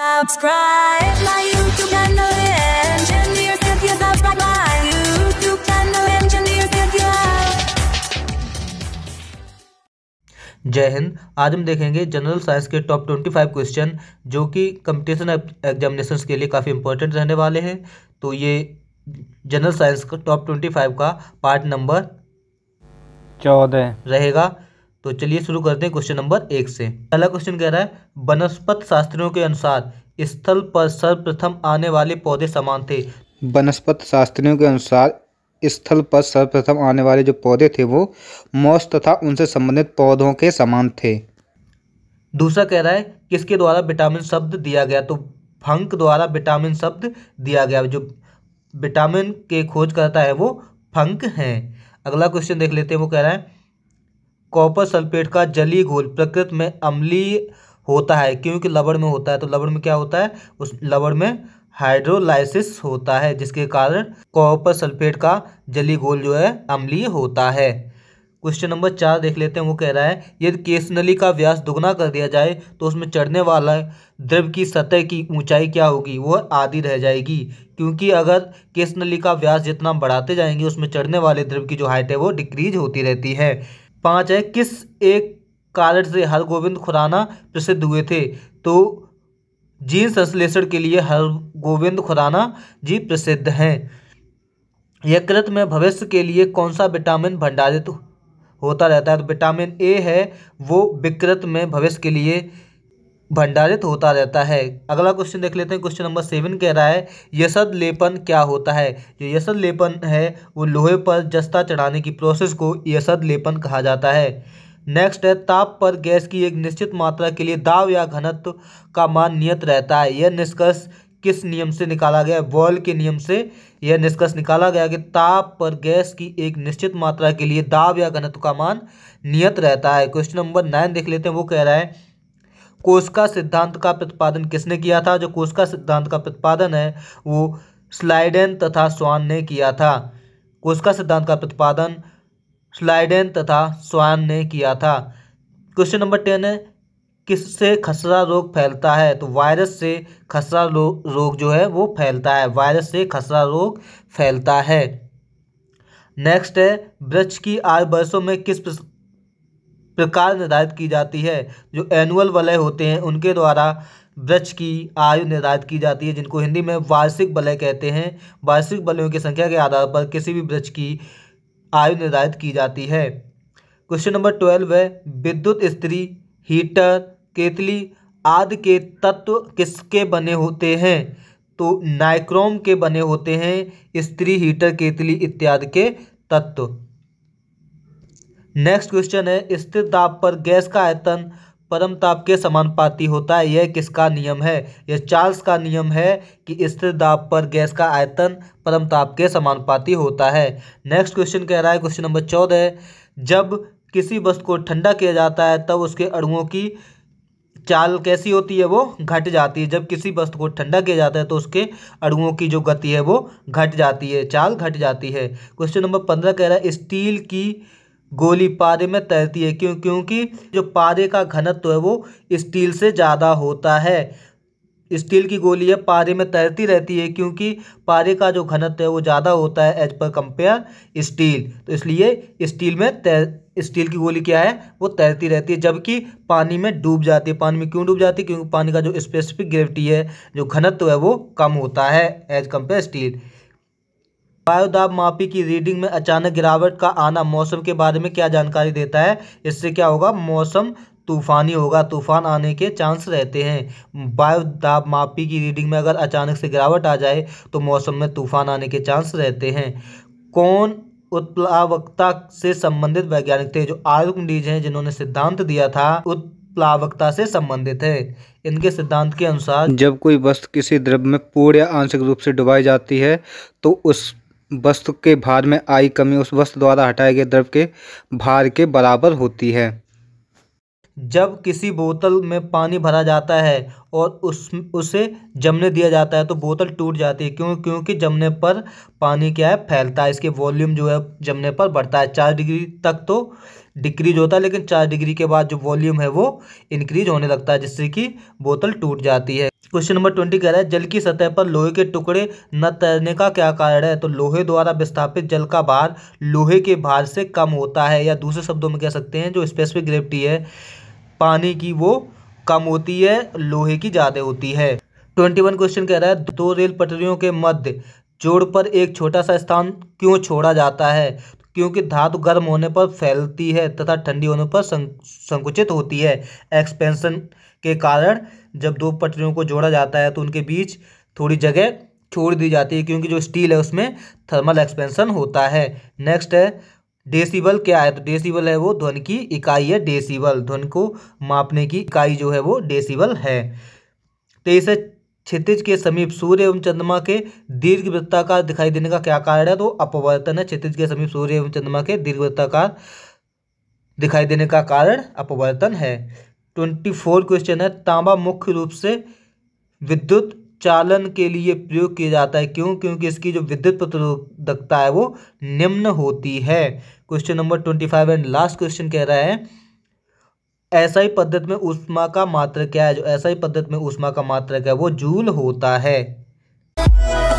Subscribe my YouTube channel Subscribe my YouTube channel जय हिंद आज हम देखेंगे जनरल साइंस के टॉप 25 क्वेश्चन जो कि कंपटीशन एग्जामिनेशंस के लिए काफ़ी इंपॉर्टेंट रहने वाले हैं तो ये जनरल साइंस का टॉप 25 का पार्ट नंबर चौदह रहेगा तो चलिए शुरू करते हैं क्वेश्चन नंबर एक से पहला क्वेश्चन कह रहा है वनस्पत शास्त्रियों के अनुसार स्थल पर सर्वप्रथम आने वाले पौधे समान थे वनस्पत शास्त्रियों के अनुसार स्थल पर सर्वप्रथम आने वाले जो पौधे थे वो मौस तथा उनसे संबंधित पौधों के समान थे दूसरा कह रहा है किसके द्वारा विटामिन शब्द दिया गया तो फंक द्वारा विटामिन शब्द दिया गया जो विटामिन के खोज करता है वो फंक हैं अगला क्वेश्चन देख लेते हैं वो कह रहा है कॉपर सल्फेट का जली घोल प्रकृति में अम्लीय होता है क्योंकि लवण में होता है तो लवण में क्या होता है उस लवण में हाइड्रोलाइसिस होता है जिसके कारण कॉपर सल्फेट का जली घोल जो है अम्लीय होता है क्वेश्चन नंबर चार देख लेते हैं वो कह रहा है यदि केस नली का व्यास दुगना कर दिया जाए तो उसमें चढ़ने वाला द्रव की सतह की ऊंचाई क्या होगी वह आधी रह जाएगी क्योंकि अगर केस नली का व्यास जितना बढ़ाते जाएंगे उसमें चढ़ने वाले द्रव की जो हाइट है वो डिक्रीज होती रहती है पाँच है किस एक कारण से हरगोविंद खुराना प्रसिद्ध हुए थे तो जीन संश्लेषण के लिए हरगोविंद खुराना जी प्रसिद्ध हैं यकृत में भविष्य के लिए कौन सा विटामिन भंडारित होता रहता है तो विटामिन ए है वो विकृत में भविष्य के लिए भंडारित होता रहता है अगला क्वेश्चन देख लेते हैं क्वेश्चन नंबर सेवन कह रहा है यसद लेपन क्या होता है जो यसद लेपन है वो लोहे पर जस्ता चढ़ाने की प्रोसेस को यशद लेपन कहा जाता है नेक्स्ट है ताप पर गैस की एक निश्चित मात्रा के लिए दाव या घनत्व का मान नियत रहता है यह निष्कर्ष किस नियम से निकाला गया वॉल के नियम से यह निष्कर्ष निकाला गया कि ताप पर गैस की एक निश्चित मात्रा के लिए दाब या घनत्व का मान नियत रहता है क्वेश्चन नंबर नाइन देख लेते हैं वो कह रहा है कोशिका सिद्धांत का प्रतिपादन किसने किया था जो कोशिका सिद्धांत का प्रतिपादन है वो स्लाइडेन तथा स्वान ने किया था कोशिका सिद्धांत का प्रतिपादन स्लाइडेन तथा स्वान ने किया था क्वेश्चन नंबर टेन है किससे खसरा रोग फैलता है तो वायरस से खसरा रोग रोग जो है वो फैलता है वायरस से खसरा रोग फैलता है नेक्स्ट है वृक्ष की आयु वर्षों में किस प्रकार निर्धारित की जाती है जो एनुअल वलय होते हैं उनके द्वारा वृक्ष की आयु निर्धारित की जाती है जिनको हिंदी में वार्षिक वलय कहते हैं वार्षिक वलयों की संख्या के आधार पर किसी भी वृक्ष की आयु निर्धारित की जाती है क्वेश्चन नंबर ट्वेल्व है विद्युत स्त्री हीटर केतली आदि के तत्व किसके बने होते हैं तो नाइक्रोम के बने होते हैं स्त्री हीटर केतली इत्यादि के तत्व नेक्स्ट क्वेश्चन है स्थिर ताप पर गैस का आयतन परम ताप के समानुपाती होता है यह किसका नियम है यह चार्ल्स का नियम है कि स्थिर दाब पर गैस का आयतन परम ताप के समानुपाती होता है नेक्स्ट क्वेश्चन कह रहा है क्वेश्चन नंबर चौदह जब किसी वस्तु को ठंडा किया जाता है तब उसके अणुओं की चाल कैसी होती है वो घट जाती है जब किसी वस्तु को ठंडा किया जाता है तो उसके अणुओं की जो गति है वो घट जाती है चाल घट जाती है क्वेश्चन नंबर पंद्रह कह रहा है स्टील की गोली पारे में तैरती है क्यों क्योंकि जो पारे का घनत्व है वो स्टील से ज़्यादा होता है स्टील की गोली है पारे में तैरती रहती है क्योंकि पारे का जो घनत्व है वो ज़्यादा होता है एज पर कंपेयर स्टील तो इसलिए स्टील में तैर स्टील की गोली क्या है वो तैरती रहती है जबकि पानी में डूब जाती है पानी में क्यों डूब जाती है क्योंकि पानी का जो स्पेसिफिक ग्रेविटी है जो घनत्व है वो कम होता है एज कंपेयर स्टील पायोदाब मापी की रीडिंग में अचानक गिरावट का आना मौसम के बारे में क्या जानकारी देता है इससे क्या होगा मौसम तूफानी होगा तूफान आने के चांस रहते हैं वायु दाब मापी की रीडिंग में अगर अचानक से गिरावट आ जाए तो मौसम में तूफान आने के चांस रहते हैं कौन उत्प्लावकता से संबंधित वैज्ञानिक थे जो आर्कमिडीज हैं जिन्होंने सिद्धांत दिया था उत्प्लावकता से संबंधित है इनके सिद्धांत के अनुसार जब कोई वस्तु किसी द्रव्य में पूर्ण या आंशिक रूप से डुबाई जाती है तो उस वस्तु के भार में आई कमी उस वस्तु द्वारा हटाए गए द्रव के भार के बराबर होती है जब किसी बोतल में पानी भरा जाता है और उस उसे जमने दिया जाता है तो बोतल टूट जाती है क्यों क्योंकि जमने पर पानी क्या है फैलता है इसके वॉल्यूम जो है जमने पर बढ़ता है चार डिग्री तक तो डिक्रीज होता है लेकिन चार डिग्री के बाद जो वॉल्यूम है वो इंक्रीज होने लगता है जिससे कि बोतल टूट जाती है क्वेश्चन नंबर ट्वेंटी कह रहा है जल की सतह पर लोहे के टुकड़े न तैरने का क्या कारण है तो लोहे द्वारा विस्थापित जल का भार लोहे के भार से कम होता है या दूसरे शब्दों में कह सकते हैं जो स्पेसिफिक ग्रेविटी है पानी की वो कम होती है लोहे की ज़्यादा होती है ट्वेंटी वन क्वेश्चन कह रहा है दो रेल पटरियों के मध्य जोड़ पर एक छोटा सा स्थान क्यों छोड़ा जाता है क्योंकि धातु गर्म होने पर फैलती है तथा ठंडी होने पर संकुचित होती है एक्सपेंशन के कारण जब दो पटरियों को जोड़ा जाता है तो उनके बीच थोड़ी जगह छोड़ दी जाती है क्योंकि जो स्टील है उसमें थर्मल एक्सपेंशन होता है नेक्स्ट है डेसिबल क्या है तो डेसिबल है वो ध्वनि की इकाई है डेसिबल ध्वनि को मापने की इकाई जो है वो डेसिबल है तो इसे क्षितिज के समीप सूर्य एवं चंद्रमा के दीर्घ वृत्ताकार दिखाई देने का क्या कारण है तो अपवर्तन है क्षितिज के समीप सूर्य एवं चंद्रमा के दीर्घ वृत्ताकार दिखाई देने का कारण अपवर्तन है ट्वेंटी फोर क्वेश्चन है तांबा मुख्य रूप से विद्युत चालन के लिए प्रयोग किया जाता है क्यों क्योंकि इसकी जो विद्युत प्रतिरोधकता है वो निम्न होती है question number twenty five and last question कह रहा है ऐसा ही पद्धति में उष्मा का मात्र क्या है जो ऐसा ही पद्धति में उष्मा का मात्र क्या है वो जूल होता है